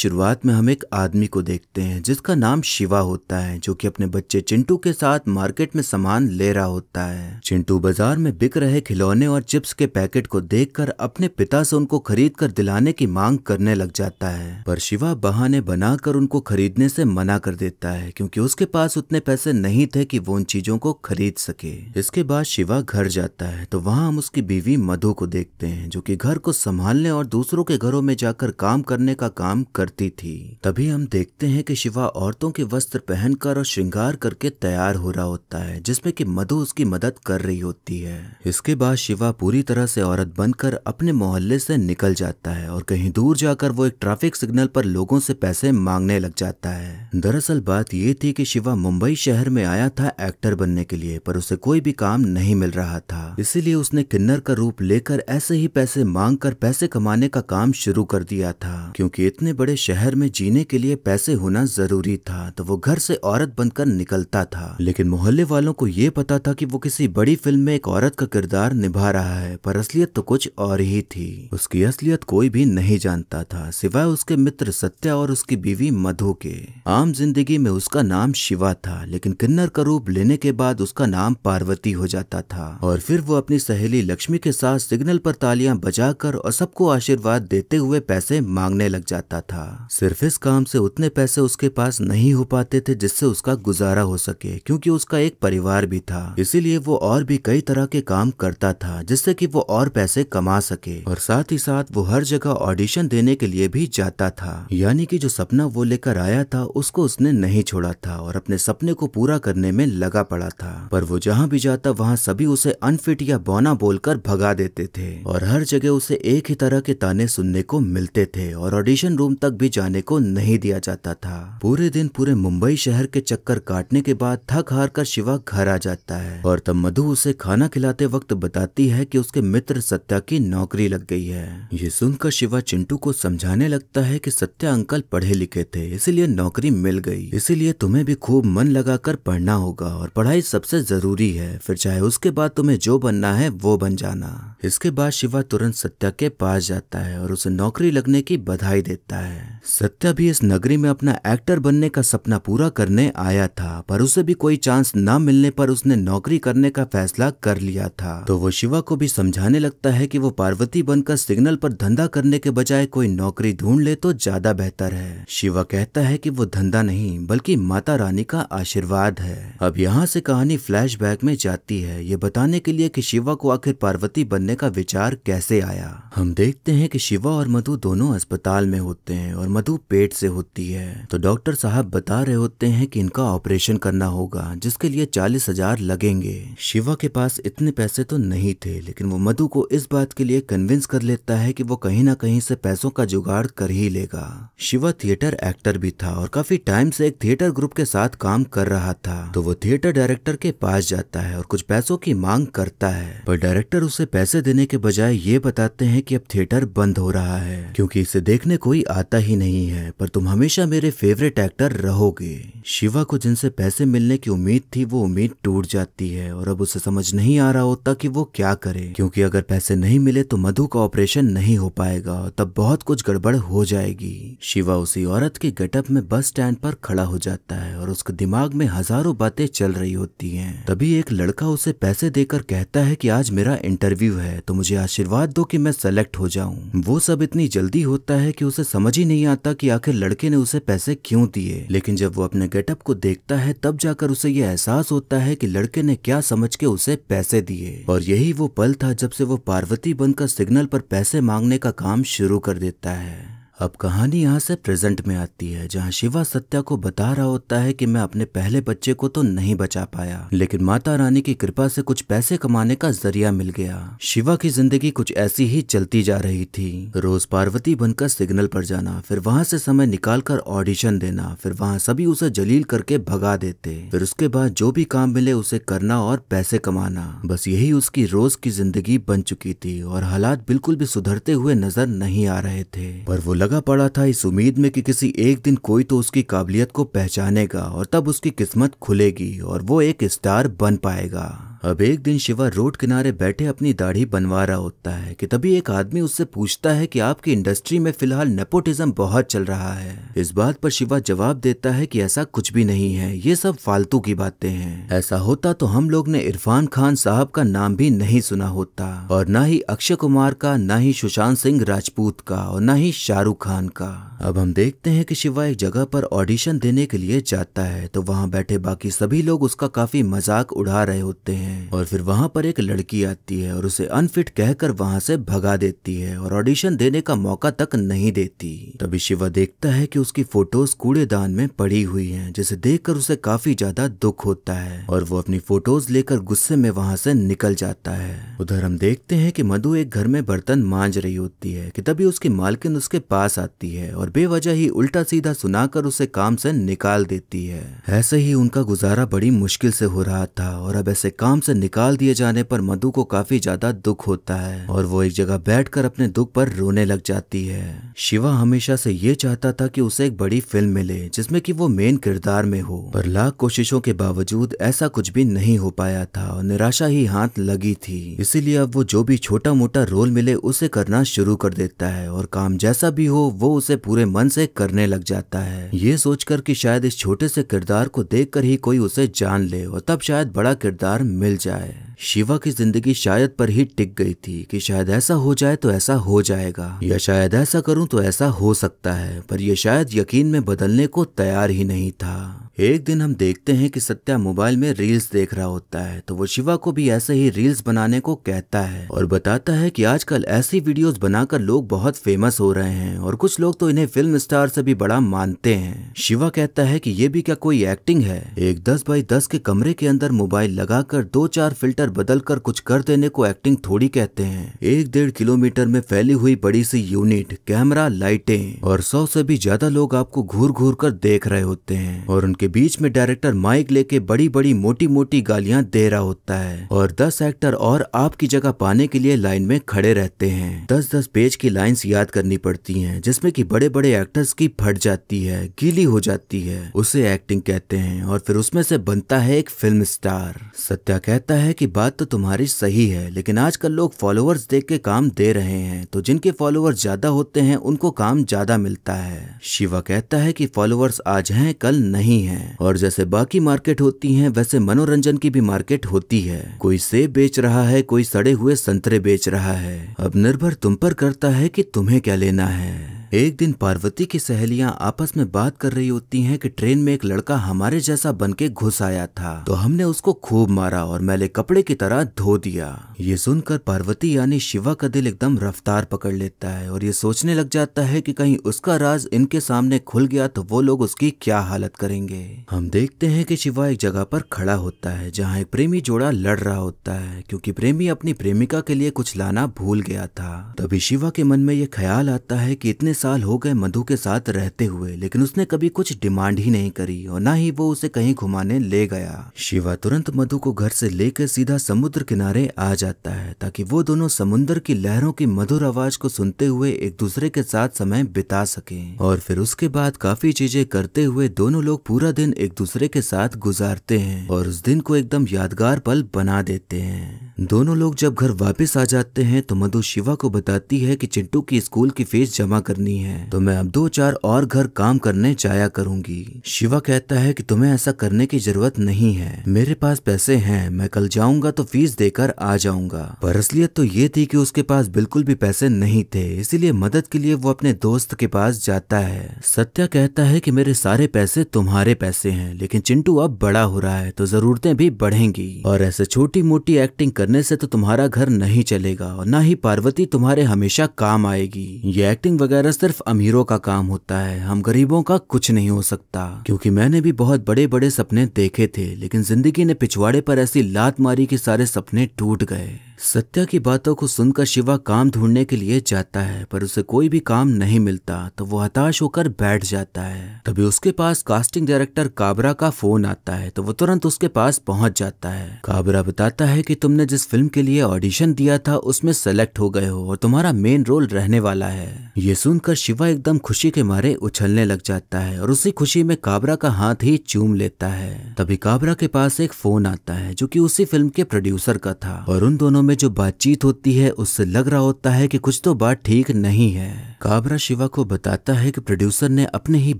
शुरुआत में हम एक आदमी को देखते हैं जिसका नाम शिवा होता है जो कि अपने बच्चे चिंटू के साथ मार्केट में सामान ले रहा होता है चिंटू बाजार में बिक रहे खिलौने और चिप्स के पैकेट को देखकर अपने पिता से उनको खरीद कर दिलाने की मांग करने लग जाता है पर शिवा बहाने बनाकर उनको खरीदने से मना कर देता है क्योंकि उसके पास उतने पैसे नहीं थे कि वो उन चीजों को खरीद सके इसके बाद शिवा घर जाता है तो वहाँ हम उसकी बीवी मधु को देखते हैं जो की घर को संभालने और दूसरों के घरों में जाकर काम करने का काम कर करती थी तभी हम देखते हैं कि शिवा औरतों के वस्त्र पहनकर और श्रृंगार करके तैयार हो रहा होता है जिसमें कि मधु उसकी मदद कर रही होती है इसके बाद शिवा पूरी तरह से औरत बनकर अपने मोहल्ले से निकल जाता है और कहीं दूर जाकर वो एक ट्रैफिक सिग्नल पर लोगों से पैसे मांगने लग जाता है दरअसल बात ये थी कि शिवा मुंबई शहर में आया था एक्टर बनने के लिए पर उसे कोई भी काम नहीं मिल रहा था इसीलिए उसने किन्नर का रूप लेकर ऐसे ही पैसे मांग कर पैसे कमाने का काम शुरू कर दिया था क्योंकि इतने बड़े शहर में जीने के लिए पैसे होना जरूरी था तो वो घर से औरत बनकर निकलता था लेकिन मोहल्ले वालों को ये पता था कि वो किसी बड़ी फिल्म में एक औरत का किरदार निभा रहा है पर असलियत तो कुछ और ही थी उसकी असलियत कोई भी नहीं जानता था सिवाय उसके मित्र सत्या और उसकी बीवी मधु के आम जिंदगी में उसका नाम शिवा था लेकिन किन्नर का रूप लेने के बाद उसका नाम पार्वती हो जाता था और फिर वो अपनी सहेली लक्ष्मी के साथ सिग्नल पर तालियां बजाकर और सबको आशीर्वाद देते हुए पैसे मांगने लग जाता था सिर्फ इस काम से उतने पैसे उसके पास नहीं हो पाते थे जिससे उसका गुजारा हो सके क्योंकि उसका एक परिवार भी था इसीलिए वो और भी कई तरह के काम करता था जिससे कि वो और पैसे कमा सके और साथ ही साथ वो हर जगह ऑडिशन देने के लिए भी जाता था यानी कि जो सपना वो लेकर आया था उसको उसने नहीं छोड़ा था और अपने सपने को पूरा करने में लगा पड़ा था पर वो जहाँ भी जाता वहाँ सभी उसे अनफिट या बौना बोलकर भगा देते थे और हर जगह उसे एक ही तरह के ताने सुनने को मिलते थे और ऑडिशन रूम तक भी जाने को नहीं दिया जाता था पूरे दिन पूरे मुंबई शहर के चक्कर काटने के बाद थक हार कर शिवा घर आ जाता है और तब मधु उसे खाना खिलाते वक्त बताती है कि उसके मित्र सत्या की नौकरी लग गई है ये सुनकर शिवा चिंटू को समझाने लगता है कि सत्या अंकल पढ़े लिखे थे इसीलिए नौकरी मिल गई इसीलिए तुम्हें भी खूब मन लगाकर पढ़ना होगा और पढ़ाई सबसे जरूरी है फिर चाहे उसके बाद तुम्हें जो बनना है वो बन जाना इसके बाद शिवा तुरंत सत्या के पास जाता है और उसे नौकरी लगने की बधाई देता है हैं सत्या भी इस नगरी में अपना एक्टर बनने का सपना पूरा करने आया था पर उसे भी कोई चांस न मिलने पर उसने नौकरी करने का फैसला कर लिया था तो वो शिवा को भी समझाने लगता है कि वो पार्वती बनकर सिग्नल पर धंधा करने के बजाय कोई नौकरी ढूंढ ले तो ज्यादा बेहतर है शिवा कहता है की वो धंधा नहीं बल्कि माता रानी का आशीर्वाद है अब यहाँ से कहानी फ्लैश में जाती है ये बताने के लिए की शिवा को आखिर पार्वती बनने का विचार कैसे आया हम देखते हैं की शिवा और मधु दोनों अस्पताल में होते हैं और मधु पेट से होती है तो डॉक्टर साहब बता रहे होते हैं कि इनका ऑपरेशन करना होगा जिसके लिए चालीस हजार लगेंगे शिवा के पास इतने पैसे तो नहीं थे लेकिन वो मधु को इस बात के लिए कन्विंस कर लेता है कि वो कहीं ना कहीं से पैसों का जुगाड़ कर ही लेगा शिवा थिएटर एक्टर भी था और काफी टाइम से एक थिएटर ग्रुप के साथ काम कर रहा था तो वो थिएटर डायरेक्टर के पास जाता है और कुछ पैसों की मांग करता है पर डायरेक्टर उसे पैसे देने के बजाय ये बताते हैं कि अब थिएटर बंद हो रहा है क्योंकि इसे देखने कोई आता पता ही नहीं है पर तुम हमेशा मेरे फेवरेट एक्टर रहोगे शिवा को जिनसे पैसे मिलने की उम्मीद थी वो उम्मीद टूट जाती है और अब उसे समझ नहीं आ रहा होता कि वो क्या करे क्योंकि अगर पैसे नहीं मिले तो मधु का ऑपरेशन नहीं हो पाएगा तब बहुत कुछ गड़बड़ हो जाएगी शिवा उसी औरत के गेटअप में बस स्टैंड पर खड़ा हो जाता है और उसके दिमाग में हजारों बातें चल रही होती है तभी एक लड़का उसे पैसे देकर कहता है की आज मेरा इंटरव्यू है तो मुझे आशीर्वाद दो की मैं सेलेक्ट हो जाऊँ वो सब इतनी जल्दी होता है की उसे समझ ही नहीं आता कि आखिर लड़के ने उसे पैसे क्यों दिए लेकिन जब वो अपने गेटअप को देखता है तब जाकर उसे ये एहसास होता है कि लड़के ने क्या समझ के उसे पैसे दिए और यही वो पल था जब से वो पार्वती बंद का सिग्नल पर पैसे मांगने का काम शुरू कर देता है अब कहानी यहाँ से प्रेजेंट में आती है जहाँ शिवा सत्या को बता रहा होता है कि मैं अपने पहले बच्चे को तो नहीं बचा पाया लेकिन माता रानी की कृपा से कुछ पैसे कमाने का जरिया मिल गया शिवा की जिंदगी कुछ ऐसी ही चलती जा रही थी रोज पार्वती बनकर सिग्नल पर जाना फिर वहाँ से समय निकाल कर ऑडिशन देना फिर वहाँ सभी उसे जलील करके भगा देते फिर उसके बाद जो भी काम मिले उसे करना और पैसे कमाना बस यही उसकी रोज की जिंदगी बन चुकी थी और हालात बिल्कुल भी सुधरते हुए नजर नहीं आ रहे थे पर वो लगा पड़ा था इस उम्मीद में कि किसी एक दिन कोई तो उसकी काबिलियत को पहचानेगा और तब उसकी किस्मत खुलेगी और वो एक स्टार बन पाएगा अब एक दिन शिवा रोड किनारे बैठे अपनी दाढ़ी बनवा रहा होता है कि तभी एक आदमी उससे पूछता है कि आपकी इंडस्ट्री में फिलहाल नेपोटिज्म बहुत चल रहा है इस बात पर शिवा जवाब देता है कि ऐसा कुछ भी नहीं है ये सब फालतू की बातें हैं ऐसा होता तो हम लोग ने इरफान खान साहब का नाम भी नहीं सुना होता और न ही अक्षय कुमार का न ही सुशांत सिंह राजपूत का और न ही शाहरुख खान का अब हम देखते हैं कि शिवा एक जगह पर ऑडिशन देने के लिए जाता है तो वहाँ बैठे बाकी सभी लोग उसका काफी मजाक उड़ा रहे होते हैं और फिर वहां पर एक लड़की आती है और उसे अनफिट कहकर वहां से भगा देती है और ऑडिशन देने का मौका तक नहीं देती तभी शिवा देखता है कि उसकी फोटोज कूड़ेदान में पड़ी हुई हैं जिसे देखकर उसे काफी ज्यादा दुख होता है और वो अपनी फोटोज लेकर गुस्से में वहां से निकल जाता है उधर हम देखते हैं कि मधु एक घर में बर्तन मांज रही होती है कि तभी उसकी मालकिन उसके पास आती है और बेवजह ही उल्टा सीधा सुनाकर उसे काम से निकाल देती है ऐसे ही उनका गुजारा बड़ी मुश्किल से हो रहा था और अब ऐसे काम काम से निकाल दिए जाने पर मधु को काफी ज्यादा दुख होता है और वो एक जगह बैठकर अपने दुख पर रोने लग जाती है शिवा हमेशा से ये चाहता था कि उसे एक बड़ी फिल्म मिले जिसमें कि वो मेन किरदार में हो पर लाख कोशिशों के बावजूद ऐसा कुछ भी नहीं हो पाया था और निराशा ही हाथ लगी थी इसीलिए अब वो जो भी छोटा मोटा रोल मिले उसे करना शुरू कर देता है और काम जैसा भी हो वो उसे पूरे मन से करने लग जाता है ये सोचकर कि शायद इस छोटे से किरदार को देखकर ही कोई उसे जान ले और तब शायद बड़ा किरदार मिल मिल जाए शिवा की जिंदगी शायद पर ही टिक गई थी कि शायद ऐसा हो जाए तो ऐसा हो जाएगा या शायद ऐसा करूं तो ऐसा हो सकता है पर यह शायद यकीन में बदलने को तैयार ही नहीं था एक दिन हम देखते हैं कि सत्या मोबाइल में रील्स देख रहा होता है तो वो शिवा को भी ऐसे ही रील्स बनाने को कहता है और बताता है कि आजकल ऐसी वीडियोस बनाकर लोग बहुत फेमस हो रहे हैं और कुछ लोग तो इन्हें फिल्म स्टार से भी बड़ा मानते हैं शिवा कहता है कि ये भी क्या कोई एक्टिंग है एक दस बाई दस के कमरे के अंदर मोबाइल लगाकर दो चार फिल्टर किलोमीटर बदल कर कुछ कर देने को एक्टिंग थोड़ी कहते हैं एक डेढ़ किलोमीटर में फैली हुई बड़ी सी यूनिट कैमरा लाइटें और सौ से भी ज्यादा लोग आपको घूर घूर कर देख रहे होते हैं और उनके बीच में डायरेक्टर माइक लेके बड़ी बड़ी मोटी मोटी गालियां दे रहा होता है और दस एक्टर और आपकी जगह पाने के लिए लाइन में खड़े रहते हैं दस दस पेज की लाइन्स याद करनी पड़ती हैं जिसमें कि बड़े बड़े एक्टर्स की फट जाती है गीली हो जाती है उसे एक्टिंग कहते हैं और फिर उसमें से बनता है एक फिल्म स्टार सत्या कहता है कि बात तो तुम्हारी सही है लेकिन आजकल लोग फॉलोअर्स देख के काम दे रहे हैं तो जिनके फॉलोअर्स ज्यादा होते हैं उनको काम ज्यादा मिलता है शिवा कहता है कि फॉलोअर्स आज हैं कल नहीं हैं और जैसे बाकी मार्केट होती है वैसे मनोरंजन की भी मार्केट होती है कोई सेब बेच रहा है कोई सड़े हुए संतरे बेच रहा है अब निर्भर तुम पर करता है की तुम्हें क्या लेना है एक दिन पार्वती की सहेलियां आपस में बात कर रही होती हैं कि ट्रेन में एक लड़का हमारे जैसा बन के घुस आया था तो हमने उसको खूब मारा और मैले कपड़े की तरह धो दिया ये सुनकर पार्वती यानी शिवा का दिल एकदम रफ्तार पकड़ लेता है और ये सोचने लग जाता है कि कहीं उसका राज इनके सामने खुल गया तो वो लोग उसकी क्या हालत करेंगे हम देखते हैं कि शिवा एक जगह पर खड़ा होता है जहाँ एक प्रेमी जोड़ा लड़ रहा होता है क्योंकि प्रेमी अपनी प्रेमिका के लिए कुछ लाना भूल गया था तभी शिवा के मन में ये ख्याल आता है कि इतने साल हो गए मधु के साथ रहते हुए लेकिन उसने कभी कुछ डिमांड ही नहीं करी और ना ही वो उसे कहीं घुमाने ले गया शिवा तुरंत मधु को घर से लेकर सीधा समुद्र किनारे आ जाता है ताकि वो दोनों समुद्र की लहरों की मधुर आवाज को सुनते हुए एक दूसरे के साथ समय बिता सके और फिर उसके बाद काफी चीजें करते हुए दोनों लोग पूरा दिन एक दूसरे के साथ गुजारते हैं और उस दिन को एकदम यादगार पल बना देते हैं दोनों लोग जब घर वापस आ जाते हैं तो मधु शिवा को बताती है कि चिंटू की स्कूल की फीस जमा करनी करनी है तो मैं अब दो चार और घर काम करने जाया करूंगी शिवा कहता है कि तुम्हें ऐसा करने की जरूरत नहीं है मेरे पास पैसे हैं मैं कल जाऊंगा तो फीस देकर आ जाऊंगा पर असलियत तो ये थी कि उसके पास बिल्कुल भी पैसे नहीं थे इसीलिए मदद के लिए वो अपने दोस्त के पास जाता है सत्या कहता है कि मेरे सारे पैसे तुम्हारे पैसे हैं लेकिन चिंटू अब बड़ा हो रहा है तो जरूरतें भी बढ़ेंगी और ऐसे छोटी मोटी एक्टिंग करने से तो तुम्हारा घर नहीं चलेगा और ना ही पार्वती तुम्हारे हमेशा काम आएगी ये एक्टिंग वगैरह सिर्फ अमीरों का काम होता है हम गरीबों का कुछ नहीं हो सकता क्योंकि मैंने भी बहुत बड़े बड़े सपने देखे थे लेकिन जिंदगी ने पिछवाड़े पर ऐसी लात मारी कि सारे सपने टूट गए सत्या की बातों को सुनकर शिवा काम ढूंढने के लिए जाता है पर उसे कोई भी काम नहीं मिलता तो वो हताश होकर बैठ जाता है तभी उसके पास कास्टिंग डायरेक्टर काबरा का फोन आता है तो वो तुरंत उसके पास पहुंच जाता है काबरा बताता है कि तुमने जिस फिल्म के लिए ऑडिशन दिया था उसमें सेलेक्ट हो गए हो और तुम्हारा मेन रोल रहने वाला है ये सुनकर शिवा एकदम खुशी के मारे उछलने लग जाता है और उसी खुशी में काबरा का हाथ ही चूम लेता है तभी काबरा के पास एक फोन आता है जो की उसी फिल्म के प्रोड्यूसर का था और उन दोनों में जो बातचीत होती है उससे लग रहा होता है कि कुछ तो बात ठीक नहीं है काबरा शिवा को बताता है कि प्रोड्यूसर ने अपने ही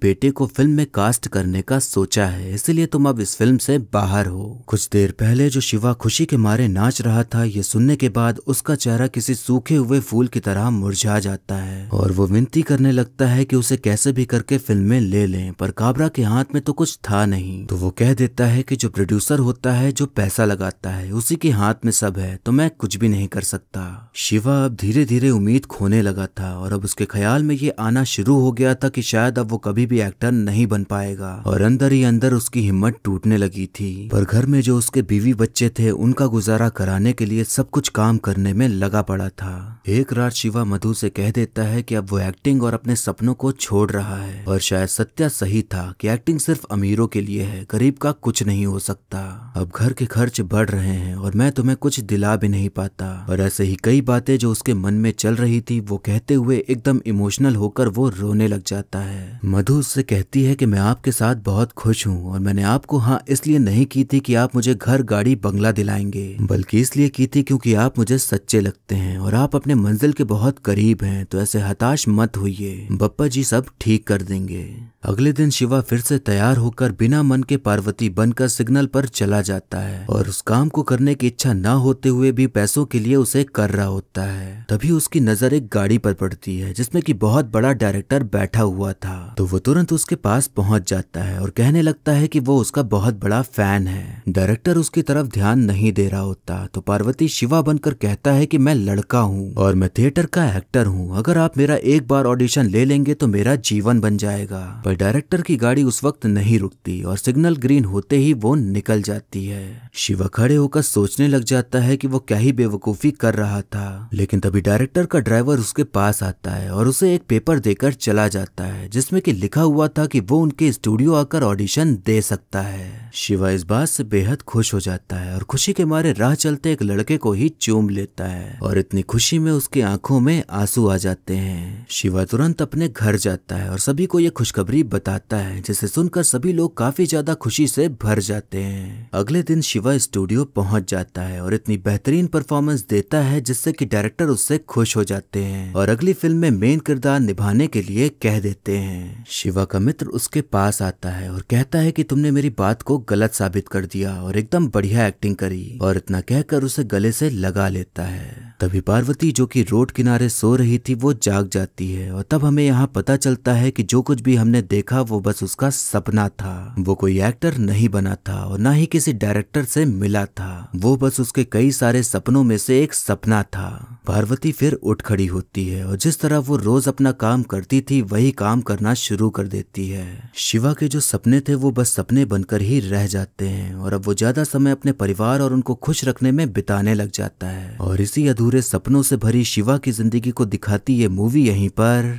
बेटे को फिल्म में कास्ट करने का सोचा है इसलिए तुम अब इस फिल्म से बाहर हो कुछ देर पहले जो शिवा खुशी के मारे नाच रहा था ये सुनने के बाद उसका चेहरा किसी सूखे हुए फूल की तरह मुरझा जाता है और वो विनती करने लगता है की उसे कैसे भी करके फिल्म में ले लें पर काबरा के हाथ में तो कुछ था नहीं तो वो कह देता है की जो प्रोड्यूसर होता है जो पैसा लगाता है उसी के हाथ में सब है तो मैं कुछ भी नहीं कर सकता शिवा अब धीरे धीरे उम्मीद खोने लगा था और अब उसके ख्याल में ये आना शुरू हो गया था कि शायद अब वो कभी भी एक्टर नहीं बन पाएगा और अंदर ही अंदर उसकी हिम्मत टूटने लगी थी पर घर में जो उसके बीवी बच्चे थे उनका गुजारा कराने के लिए सब कुछ काम करने में लगा पड़ा था एक रात शिवा मधु से कह देता है कि अब वो एक्टिंग और अपने सपनों को छोड़ रहा है और शायद सत्या सही था कि एक्टिंग सिर्फ अमीरों के लिए है गरीब का कुछ नहीं हो सकता अब घर के खर्च बढ़ रहे हैं और मैं तुम्हें कुछ दिला भी नहीं पाता और ऐसे ही कई बातें जो उसके मन में चल रही थी वो कहते हुए एकदम एकदम इमोशनल होकर वो रोने लग जाता है मधु उससे कहती है कि मैं आपके साथ बहुत खुश हूँ और मैंने आपको हाँ इसलिए नहीं की थी कि आप मुझे घर गाड़ी बंगला दिलाएंगे बल्कि इसलिए की थी क्योंकि आप मुझे सच्चे लगते हैं और आप अपने मंजिल के बहुत करीब हैं तो ऐसे हताश मत होइए बप्पा जी सब ठीक कर देंगे अगले दिन शिवा फिर से तैयार होकर बिना मन के पार्वती बनकर सिग्नल पर चला जाता है और उस काम को करने की इच्छा न होते हुए भी पैसों के लिए उसे कर रहा होता है तभी उसकी नजर एक गाड़ी पर पड़ती है जिस जिसमें कि बहुत बड़ा डायरेक्टर बैठा हुआ था तो वो तुरंत उसके पास पहुंच जाता है और कहने लगता है कि वो उसका बहुत बड़ा फैन है डायरेक्टर उसकी तरफ ध्यान नहीं दे रहा होता तो पार्वती शिवा बनकर कहता है कि मैं लड़का हूँ और मैं थिएटर का एक्टर हूँ अगर आप मेरा एक बार ऑडिशन ले लेंगे तो मेरा जीवन बन जाएगा पर डायरेक्टर की गाड़ी उस वक्त नहीं रुकती और सिग्नल ग्रीन होते ही वो निकल जाती है शिवा खड़े होकर सोचने लग जाता है कि वो क्या ही बेवकूफी कर रहा था लेकिन तभी डायरेक्टर का ड्राइवर उसके पास आता है और उसे एक पेपर देकर चला जाता है जिसमें कि लिखा हुआ था कि वो उनके स्टूडियो आकर ऑडिशन दे सकता है शिवा इस बात से बेहद खुश हो जाता है और खुशी के मारे राह चलते एक लड़के को ही चूम लेता है और इतनी खुशी में उसकी आंखों में आंसू आ जाते हैं शिवा तुरंत अपने घर जाता है और सभी को ये खुशखबरी बताता है जिसे सुनकर सभी लोग काफी ज्यादा खुशी से भर जाते हैं अगले दिन शिवा स्टूडियो पहुंच जाता है और इतनी बेहतरीन परफॉर्मेंस देता है जिससे कि डायरेक्टर उससे खुश हो जाते हैं और अगली फिल्म में मेन किरदार निभाने के लिए कह देते हैं शिवा का मित्र उसके पास आता है और कहता है कि तुमने मेरी बात को गलत साबित कर दिया और एकदम बढ़िया एक्टिंग करी और इतना कहकर उसे गले से लगा लेता है तभी पार्वती जो कि रोड किनारे सो रही थी वो जाग जाती है और तब हमें यहाँ पता चलता है कि जो कुछ भी हमने देखा वो बस उसका सपना था वो कोई एक्टर नहीं बना था और ना ही किसी डायरेक्टर से मिला था वो बस उसके कई सारे सपनों में से एक सपना था पार्वती फिर उठ खड़ी होती है और जिस तरह वो रोज अपना काम करती थी वही काम करना शुरू कर देती है शिवा के जो सपने थे वो बस सपने बनकर ही रह जाते हैं और अब वो ज्यादा समय अपने परिवार और उनको खुश रखने में बिताने लग जाता है और इसी अधूरे अधूरे सपनों से भरी शिवा की जिंदगी को दिखाती ये मूवी यहीं पर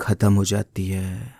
खत्म हो जाती है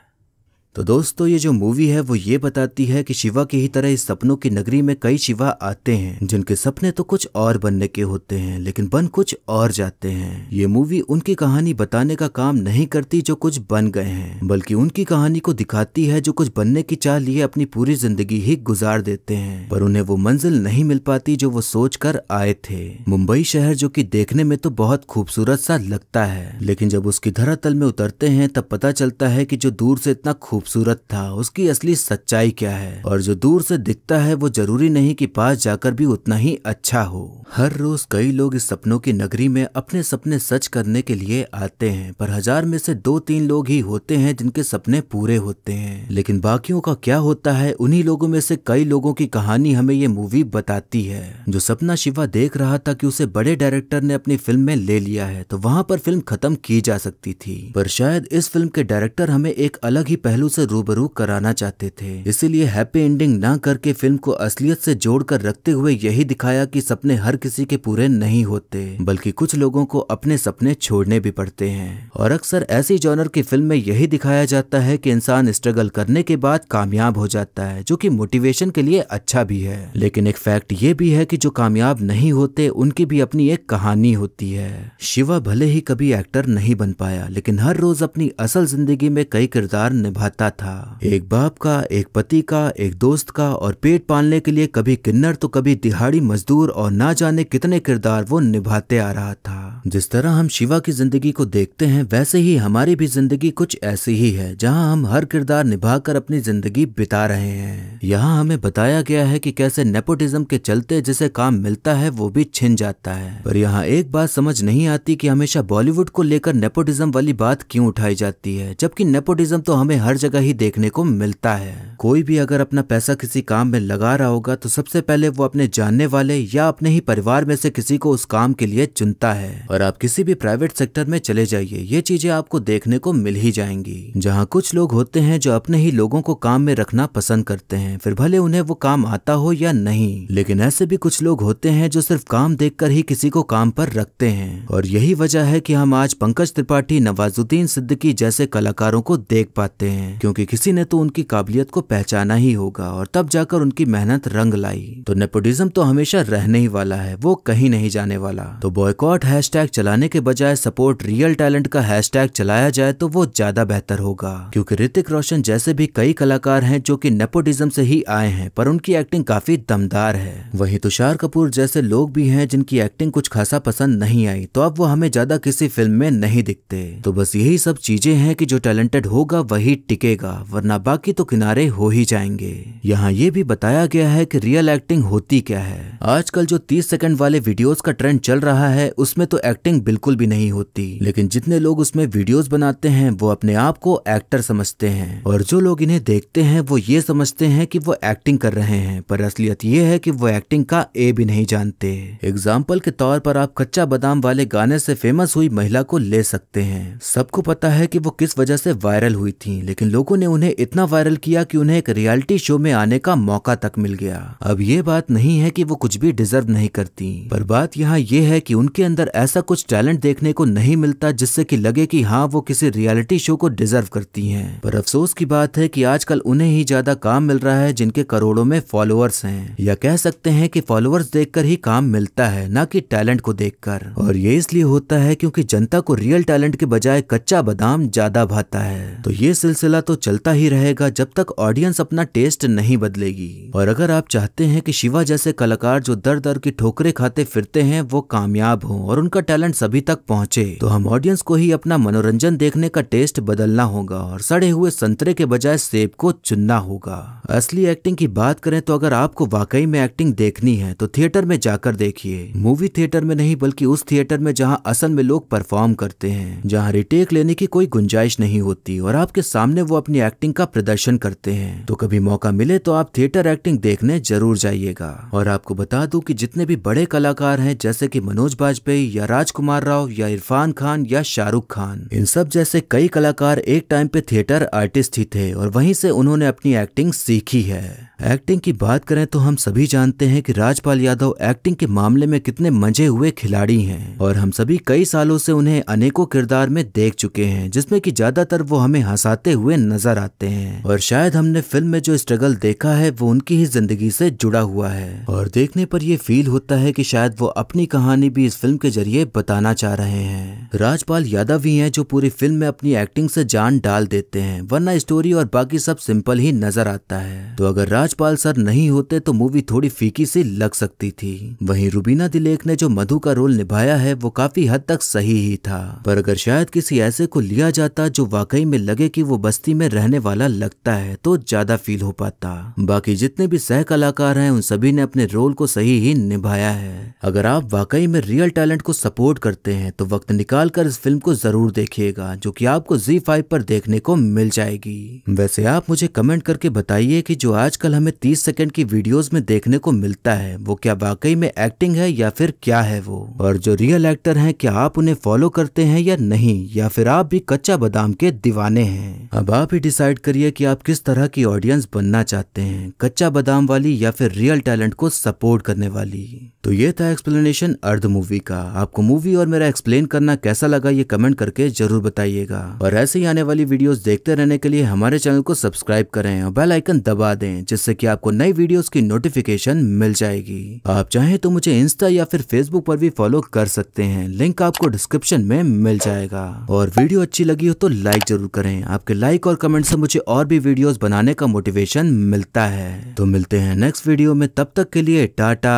तो दोस्तों ये जो मूवी है वो ये बताती है कि शिवा की ही तरह इस सपनों की नगरी में कई शिवा आते हैं जिनके सपने तो कुछ और बनने के होते हैं लेकिन बन कुछ और जाते हैं ये मूवी उनकी कहानी बताने का काम नहीं करती जो कुछ बन गए हैं बल्कि उनकी कहानी को दिखाती है जो कुछ बनने की चाह लिए अपनी पूरी जिंदगी ही गुजार देते हैं पर उन्हें वो मंजिल नहीं मिल पाती जो वो सोच कर आए थे मुंबई शहर जो की देखने में तो बहुत खूबसूरत सा लगता है लेकिन जब उसकी धरातल में उतरते हैं तब पता चलता है की जो दूर से इतना खूब खूबसूरत था उसकी असली सच्चाई क्या है और जो दूर से दिखता है वो जरूरी नहीं कि पास जाकर भी उतना ही अच्छा हो हर रोज कई लोग इस सपनों की नगरी में अपने सपने सच करने के लिए आते हैं पर हजार में से दो तीन लोग ही होते हैं जिनके सपने पूरे होते हैं लेकिन बाकियों का क्या होता है उन्ही लोगों में से कई लोगों की कहानी हमें ये मूवी बताती है जो सपना शिवा देख रहा था कि उसे बड़े डायरेक्टर ने अपनी फिल्म में ले लिया है तो वहाँ पर फिल्म खत्म की जा सकती थी पर शायद इस फिल्म के डायरेक्टर हमें एक अलग ही पहलू से रूबरू कराना चाहते थे इसीलिए हैप्पी एंडिंग ना करके फिल्म को असलियत से जोड़कर रखते हुए यही दिखाया कि सपने हर किसी के पूरे नहीं होते बल्कि कुछ लोगों को अपने सपने छोड़ने भी पड़ते हैं और अक्सर ऐसी जॉनर की फिल्म में यही दिखाया जाता है कि इंसान स्ट्रगल करने के बाद कामयाब हो जाता है जो कि मोटिवेशन के लिए अच्छा भी है लेकिन एक फैक्ट ये भी है कि जो कामयाब नहीं होते उनकी भी अपनी एक कहानी होती है शिवा भले ही कभी एक्टर नहीं बन पाया लेकिन हर रोज अपनी असल जिंदगी में कई किरदार निभाता रहता था एक बाप का एक पति का एक दोस्त का और पेट पालने के लिए कभी किन्नर तो कभी दिहाड़ी मजदूर और ना जाने कितने किरदार वो निभाते आ रहा था जिस तरह हम शिवा की जिंदगी को देखते हैं वैसे ही हमारी भी जिंदगी कुछ ऐसी ही है जहाँ हम हर किरदार निभाकर अपनी जिंदगी बिता रहे हैं यहाँ हमें बताया गया है कि कैसे नेपोटिज्म के चलते जिसे काम मिलता है वो भी छिन जाता है पर यहाँ एक बात समझ नहीं आती कि हमेशा बॉलीवुड को लेकर नेपोटिज्म वाली बात क्यों उठाई जाती है जबकि नेपोटिज्म तो हमें हर जगह ही देखने को मिलता है कोई भी अगर अपना पैसा किसी काम में लगा रहा होगा तो सबसे पहले वो अपने जानने वाले या अपने ही परिवार में से किसी को उस काम के लिए चुनता है और आप किसी भी प्राइवेट सेक्टर में चले जाइए ये चीजें आपको देखने को मिल ही जाएंगी जहाँ कुछ लोग होते हैं जो अपने ही लोगों को काम में रखना पसंद करते हैं फिर भले उन्हें वो काम आता हो या नहीं लेकिन ऐसे भी कुछ लोग होते हैं जो सिर्फ काम देख ही किसी को काम पर रखते हैं और यही वजह है की हम आज पंकज त्रिपाठी नवाजुद्दीन सिद्दीकी जैसे कलाकारों को देख पाते हैं हम्म। क्योंकि किसी ने तो उनकी काबिलियत को पहचाना ही होगा और तब जाकर उनकी मेहनत रंग लाई तो नेपोटिज्म तो हमेशा रहने ही वाला है वो कहीं नहीं जाने वाला तो बॉयकॉट हैशटैग चलाने के बजाय सपोर्ट रियल टैलेंट का हैशटैग चलाया जाए तो वो ज्यादा बेहतर होगा क्योंकि ऋतिक रोशन जैसे भी कई कलाकार हैं जो कि नेपोटिज्म से ही आए हैं पर उनकी एक्टिंग काफी दमदार है वहीं तुषार कपूर जैसे लोग भी हैं जिनकी एक्टिंग कुछ खासा पसंद नहीं आई तो अब वो हमें ज्यादा किसी फिल्म में नहीं दिखते तो बस यही सब चीजें हैं कि जो टैलेंटेड होगा वही टिके टिकेगा वरना बाकी तो किनारे हो ही जाएंगे यहाँ ये भी बताया गया है कि रियल एक्टिंग होती क्या है आजकल जो 30 सेकंड वाले वीडियोस का ट्रेंड चल रहा है उसमें तो एक्टिंग बिल्कुल भी नहीं होती लेकिन जितने लोग उसमें वीडियोस बनाते हैं वो अपने आप को एक्टर समझते हैं और जो लोग इन्हें देखते हैं वो ये समझते हैं की वो एक्टिंग कर रहे हैं पर असलियत ये है की वो एक्टिंग का ए भी नहीं जानते एग्जाम्पल के तौर पर आप कच्चा बदाम वाले गाने से फेमस हुई महिला को ले सकते हैं सबको पता है की वो किस वजह से वायरल हुई थी लेकिन लोगों ने उन्हें इतना वायरल किया कि उन्हें एक रियलिटी शो में आने का मौका तक मिल गया अब ये बात नहीं है कि वो कुछ भी डिजर्व नहीं करती पर बात यहाँ ये है कि उनके अंदर ऐसा कुछ टैलेंट देखने को नहीं मिलता जिससे कि लगे कि हाँ वो किसी रियलिटी शो को डिजर्व करती हैं पर अफसोस की बात है कि आजकल उन्हें ही ज्यादा काम मिल रहा है जिनके करोड़ों में फॉलोअर्स हैं या कह सकते हैं कि फॉलोअर्स देखकर ही काम मिलता है न कि टैलेंट को देखकर और ये इसलिए होता है क्योंकि जनता को रियल टैलेंट के बजाय कच्चा बादाम ज्यादा भाता है तो ये सिलसिला तो चलता ही रहेगा जब तक ऑडियंस अपना टेस्ट नहीं बदलेगी और अगर आप चाहते हैं कि शिवा जैसे कलाकार जो दर दर की ठोकरे खाते फिरते हैं वो कामयाब हो और उनका टैलेंट सभी तक पहुंचे तो हम ऑडियंस को ही अपना मनोरंजन देखने का टेस्ट बदलना होगा और सड़े हुए संतरे के बजाय सेब को चुनना होगा असली एक्टिंग की बात करें तो अगर आपको वाकई में एक्टिंग देखनी है तो थिएटर में जाकर देखिए मूवी थिएटर में नहीं बल्कि उस थिएटर में जहाँ असल में लोग परफॉर्म करते हैं जहाँ रिटेक लेने की कोई गुंजाइश नहीं होती और आपके सामने वो वो अपनी एक्टिंग का प्रदर्शन करते हैं तो कभी मौका मिले तो आप थिएटर एक्टिंग देखने जरूर जाइएगा और आपको बता दूं कि जितने भी बड़े कलाकार हैं जैसे कि मनोज बाजपेयी या राजकुमार राव या इरफान खान या शाहरुख खान इन सब जैसे कई कलाकार एक टाइम पे थिएटर आर्टिस्ट ही थे और वहीं से उन्होंने अपनी एक्टिंग सीखी है एक्टिंग की बात करें तो हम सभी जानते हैं कि राजपाल यादव एक्टिंग के मामले में कितने मजे हुए खिलाड़ी हैं और हम सभी कई सालों से उन्हें अनेकों किरदार में देख चुके हैं जिसमें कि ज्यादातर वो हमें हंसाते हुए नजर आते हैं और शायद हमने फिल्म में जो स्ट्रगल देखा है वो उनकी ही जिंदगी से जुड़ा हुआ है और देखने पर ये फील होता है की शायद वो अपनी कहानी भी इस फिल्म के जरिए बताना चाह रहे हैं राजपाल यादव ही है जो पूरी फिल्म में अपनी एक्टिंग से जान डाल देते हैं वरना स्टोरी और बाकी सब सिंपल ही नजर आता है तो अगर राजपाल सर नहीं होते तो मूवी थोड़ी फीकी सी लग सकती थी वहीं रुबीना दिलेख ने जो मधु का रोल निभाया है वो काफी हद तक सही ही था पर अगर शायद किसी ऐसे को लिया जाता जो वाकई में लगे कि वो बस्ती में रहने वाला लगता है तो ज्यादा फील हो पाता बाकी जितने भी सह कलाकार हैं उन सभी ने अपने रोल को सही ही निभाया है अगर आप वाकई में रियल टैलेंट को सपोर्ट करते हैं तो वक्त निकाल कर इस फिल्म को जरूर देखिएगा जो की आपको जी फाइव पर देखने को मिल जाएगी वैसे आप मुझे कमेंट करके बताइए की जो आजकल हमें 30 सेकंड की वीडियोस में देखने को मिलता है वो क्या वाकई में एक्टिंग है या फिर क्या है वो और जो रियल एक्टर हैं क्या आप उन्हें फॉलो करते हैं या नहीं या फिर आप भी कच्चा बादाम के दीवाने हैं अब आप ही डिसाइड करिए कि आप किस तरह की ऑडियंस बनना चाहते हैं कच्चा बादाम वाली या फिर रियल टैलेंट को सपोर्ट करने वाली तो ये था एक्सप्लेनेशन अर्ध मूवी का आपको मूवी और मेरा एक्सप्लेन करना कैसा लगा ये कमेंट करके जरूर बताइएगा और ऐसे ही आने वाली वीडियोस देखते रहने के लिए हमारे चैनल को सब्सक्राइब करें और बेल आइकन दबा दें जिससे जिससे कि आपको नई वीडियोस की नोटिफिकेशन मिल जाएगी आप चाहें तो मुझे इंस्टा या फिर फेसबुक पर भी फॉलो कर सकते हैं लिंक आपको डिस्क्रिप्शन में मिल जाएगा और वीडियो अच्छी लगी हो तो लाइक जरूर करें आपके लाइक और कमेंट से मुझे और भी वीडियो बनाने का मोटिवेशन मिलता है तो मिलते हैं नेक्स्ट वीडियो में तब तक के लिए टाटा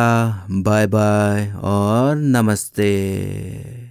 बाय बाय और नमस्ते